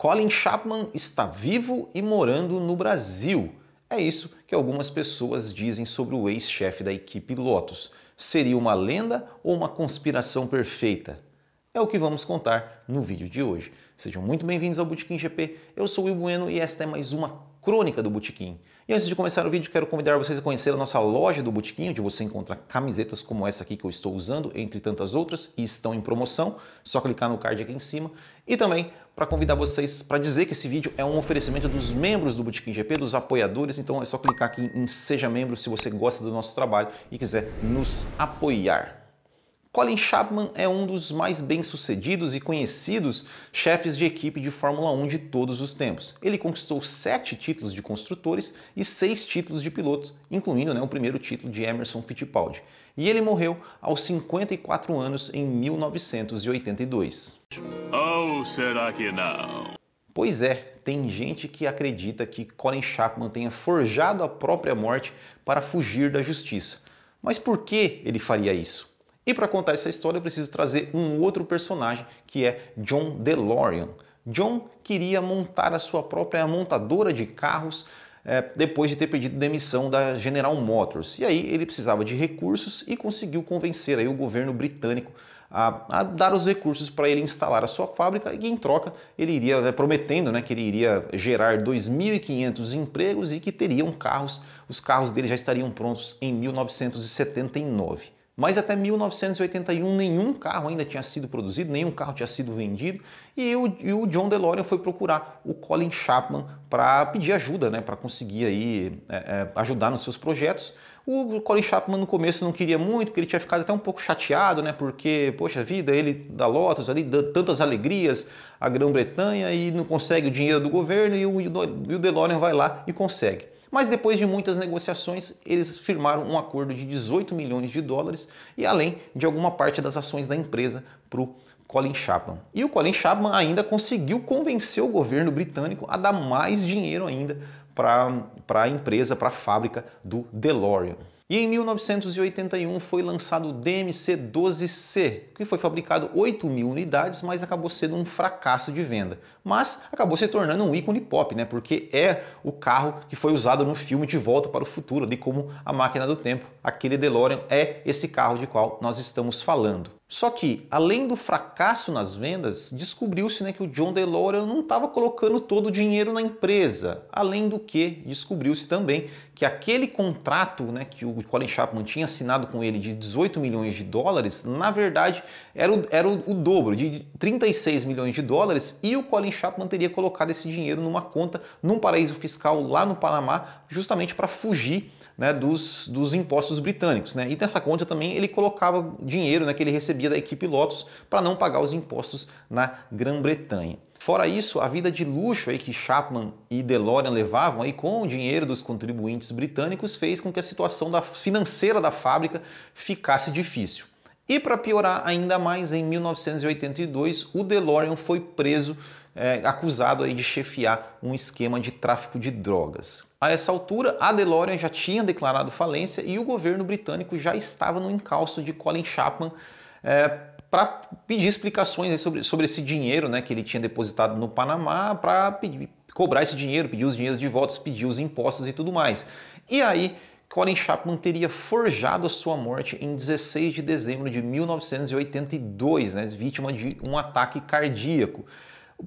Colin Chapman está vivo e morando no Brasil. É isso que algumas pessoas dizem sobre o ex-chefe da equipe Lotus. Seria uma lenda ou uma conspiração perfeita? É o que vamos contar no vídeo de hoje. Sejam muito bem-vindos ao Botequim GP. Eu sou o Will Bueno e esta é mais uma crônica do Botequim. E antes de começar o vídeo, quero convidar vocês a conhecer a nossa loja do Botequim, onde você encontra camisetas como essa aqui que eu estou usando, entre tantas outras, e estão em promoção. Só clicar no card aqui em cima. E também para convidar vocês para dizer que esse vídeo é um oferecimento dos membros do Botequim GP, dos apoiadores. Então é só clicar aqui em Seja Membro se você gosta do nosso trabalho e quiser nos apoiar. Colin Chapman é um dos mais bem-sucedidos e conhecidos chefes de equipe de Fórmula 1 de todos os tempos. Ele conquistou sete títulos de construtores e seis títulos de pilotos, incluindo né, o primeiro título de Emerson Fittipaldi. E ele morreu aos 54 anos em 1982. Ou será que não? Pois é, tem gente que acredita que Colin Chapman tenha forjado a própria morte para fugir da justiça. Mas por que ele faria isso? E para contar essa história, eu preciso trazer um outro personagem que é John DeLorean. John queria montar a sua própria montadora de carros é, depois de ter pedido demissão da General Motors. E aí ele precisava de recursos e conseguiu convencer aí o governo britânico a, a dar os recursos para ele instalar a sua fábrica e em troca ele iria né, prometendo né, que ele iria gerar 2.500 empregos e que teriam carros, os carros dele já estariam prontos em 1979. Mas até 1981 nenhum carro ainda tinha sido produzido, nenhum carro tinha sido vendido, e o, e o John DeLorean foi procurar o Colin Chapman para pedir ajuda, né, para conseguir aí, é, é, ajudar nos seus projetos. O Colin Chapman no começo não queria muito, porque ele tinha ficado até um pouco chateado, né? Porque, poxa vida, ele da Lotus ali dá tantas alegrias à Grã-Bretanha e não consegue o dinheiro do governo e o, e o DeLorean vai lá e consegue. Mas depois de muitas negociações, eles firmaram um acordo de 18 milhões de dólares e além de alguma parte das ações da empresa para o Colin Chapman. E o Colin Chapman ainda conseguiu convencer o governo britânico a dar mais dinheiro ainda para a empresa, para a fábrica do DeLorean. E em 1981 foi lançado o DMC-12C, que foi fabricado 8 mil unidades, mas acabou sendo um fracasso de venda. Mas acabou se tornando um ícone pop, né? porque é o carro que foi usado no filme De Volta para o Futuro, de como a máquina do tempo. Aquele DeLorean é esse carro de qual nós estamos falando. Só que, além do fracasso nas vendas, descobriu-se né, que o John DeLorean não estava colocando todo o dinheiro na empresa. Além do que, descobriu-se também que aquele contrato né, que o Colin Chapman tinha assinado com ele de 18 milhões de dólares, na verdade, era o, era o, o dobro, de 36 milhões de dólares, e o Colin Chapman teria colocado esse dinheiro numa conta num paraíso fiscal lá no Panamá justamente para fugir né, dos, dos, impostos britânicos. Né? E nessa conta também ele colocava dinheiro né, que ele recebia da equipe Lotus para não pagar os impostos na Grã-Bretanha. Fora isso, a vida de luxo aí que Chapman e DeLorean levavam aí com o dinheiro dos contribuintes britânicos fez com que a situação da, financeira da fábrica ficasse difícil. E para piorar ainda mais, em 1982, o DeLorean foi preso é, acusado aí de chefiar um esquema de tráfico de drogas. A essa altura, a DeLorean já tinha declarado falência e o governo britânico já estava no encalço de Colin Chapman é, para pedir explicações sobre, sobre esse dinheiro né, que ele tinha depositado no Panamá para cobrar esse dinheiro, pedir os dinheiros de votos, pedir os impostos e tudo mais. E aí, Colin Chapman teria forjado a sua morte em 16 de dezembro de 1982, né, vítima de um ataque cardíaco.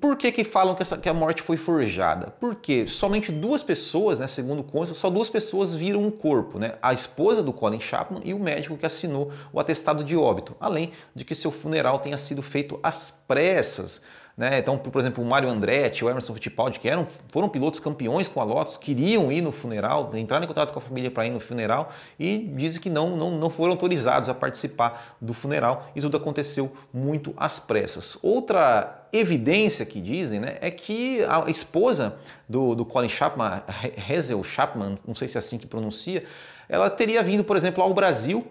Por que, que falam que, essa, que, a morte foi forjada? Porque somente duas pessoas, né, segundo consta, só duas pessoas viram o um corpo, né? A esposa do Colin Chapman e o médico que assinou o atestado de óbito, além de que seu funeral tenha sido feito às pressas. Né? Então, por exemplo, o Mário Andretti, o Emerson Fittipaldi, que eram, foram pilotos campeões com a Lotus, queriam ir no funeral, entraram em contato com a família para ir no funeral e dizem que não, não, não foram autorizados a participar do funeral e tudo aconteceu muito às pressas. Outra evidência que dizem né, é que a esposa do, do Colin Chapman, Hazel Chapman, não sei se é assim que pronuncia, ela teria vindo, por exemplo, ao Brasil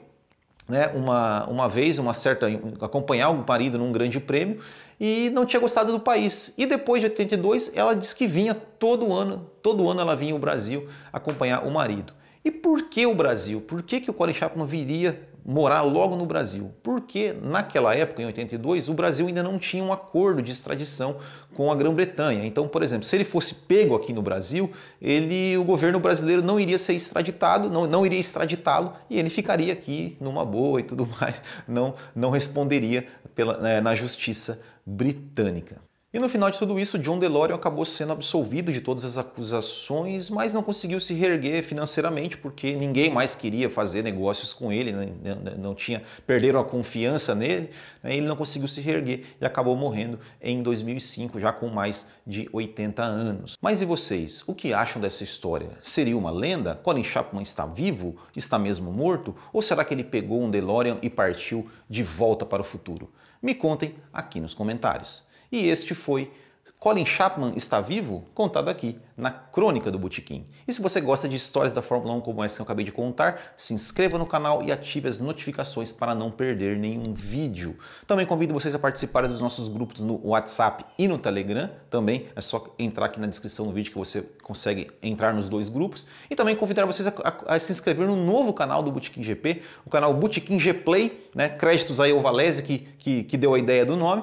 né, uma, uma vez, uma certa acompanhar o marido num grande prêmio e não tinha gostado do país. E depois de 82, ela disse que vinha todo ano, todo ano ela vinha ao Brasil acompanhar o marido. E por que o Brasil? Por que, que o Colin Chapman viria morar logo no Brasil, porque naquela época, em 82, o Brasil ainda não tinha um acordo de extradição com a Grã-Bretanha. Então, por exemplo, se ele fosse pego aqui no Brasil, ele, o governo brasileiro não iria ser extraditado, não, não iria extraditá-lo e ele ficaria aqui numa boa e tudo mais, não, não responderia pela, né, na justiça britânica. E no final de tudo isso, John DeLorean acabou sendo absolvido de todas as acusações, mas não conseguiu se reerguer financeiramente porque ninguém mais queria fazer negócios com ele, né, né, né, não tinha perderam a confiança nele, ele não conseguiu se reerguer e acabou morrendo em 2005, já com mais de 80 anos. Mas e vocês, o que acham dessa história? Seria uma lenda? Colin Chapman está vivo? Está mesmo morto? Ou será que ele pegou um DeLorean e partiu de volta para o futuro? Me contem aqui nos comentários. E este foi Colin Chapman está vivo? Contado aqui na Crônica do Botequim. E se você gosta de histórias da Fórmula 1 como essa que eu acabei de contar, se inscreva no canal e ative as notificações para não perder nenhum vídeo. Também convido vocês a participarem dos nossos grupos no WhatsApp e no Telegram. Também é só entrar aqui na descrição do vídeo que você consegue entrar nos dois grupos. E também convidar vocês a, a, a se inscrever no novo canal do Botequim GP, o canal Botequim G Play, né? créditos aí ao Valese que, que, que deu a ideia do nome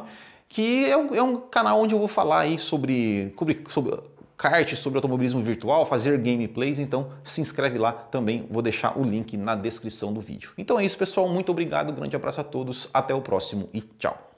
que é um, é um canal onde eu vou falar aí sobre, sobre, sobre kart, sobre automobilismo virtual, fazer gameplays, então se inscreve lá também, vou deixar o link na descrição do vídeo. Então é isso pessoal, muito obrigado, grande abraço a todos, até o próximo e tchau!